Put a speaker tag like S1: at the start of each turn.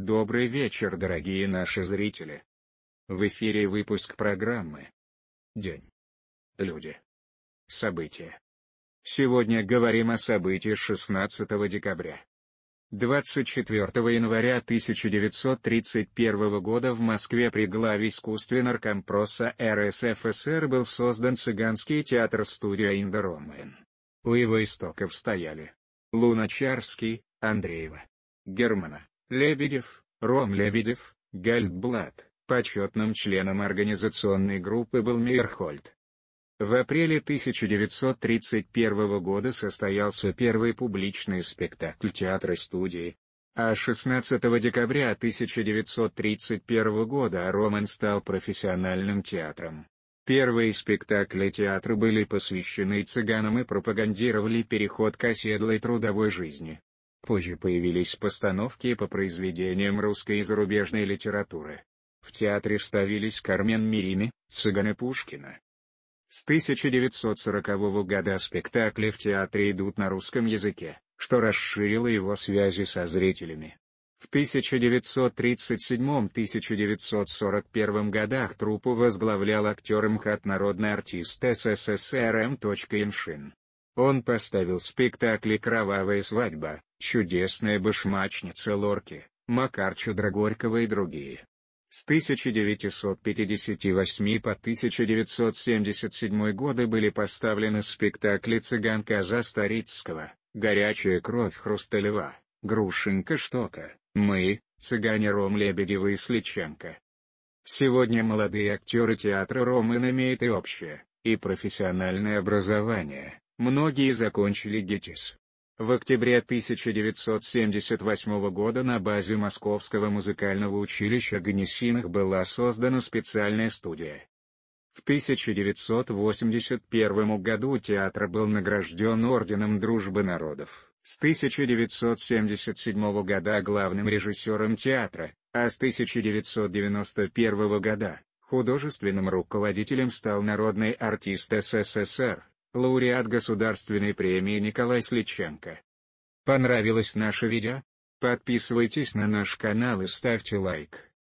S1: Добрый вечер, дорогие наши зрители. В эфире выпуск программы «День. Люди. События». Сегодня говорим о событии 16 декабря. 24 января 1931 года в Москве при главе искусственно-компроса РСФСР был создан цыганский театр-студия «Индеромэн». У его истоков стояли Луначарский, Андреева, Германа, Лебедев, Ром Лебедев, Гальдблат, почетным членом организационной группы был Мейерхольд. В апреле 1931 года состоялся первый публичный спектакль театра-студии, а 16 декабря 1931 года Роман стал профессиональным театром. Первые спектакли театра были посвящены цыганам и пропагандировали переход к оседлой трудовой жизни. Позже появились постановки по произведениям русской и зарубежной литературы. В театре ставились Кармен Мирими, Цыганы Пушкина. С 1940 года спектакли в театре идут на русском языке, что расширило его связи со зрителями. В 1937-1941 годах труппу возглавлял актер МХАТ народный артист СССР М. Иншин. Он поставил спектакли «Кровавая свадьба», «Чудесная башмачница Лорки», «Макар Чудро и другие. С 1958 по 1977 годы были поставлены спектакли «Цыганка Засторицкого», «Горячая кровь Хрусталева», «Грушенька Штока», «Мы», «Цыгане Ром Лебедева» и «Сличенко». Сегодня молодые актеры театра Ром имеют и общее, и профессиональное образование, Многие закончили ГИТИС. В октябре 1978 года на базе Московского музыкального училища Ганесиных была создана специальная студия. В 1981 году театр был награжден Орденом Дружбы Народов, с 1977 года главным режиссером театра, а с 1991 года, художественным руководителем стал народный артист СССР лауреат государственной премии Николай Сличенко. Понравилось наше видео? Подписывайтесь на наш канал и ставьте лайк.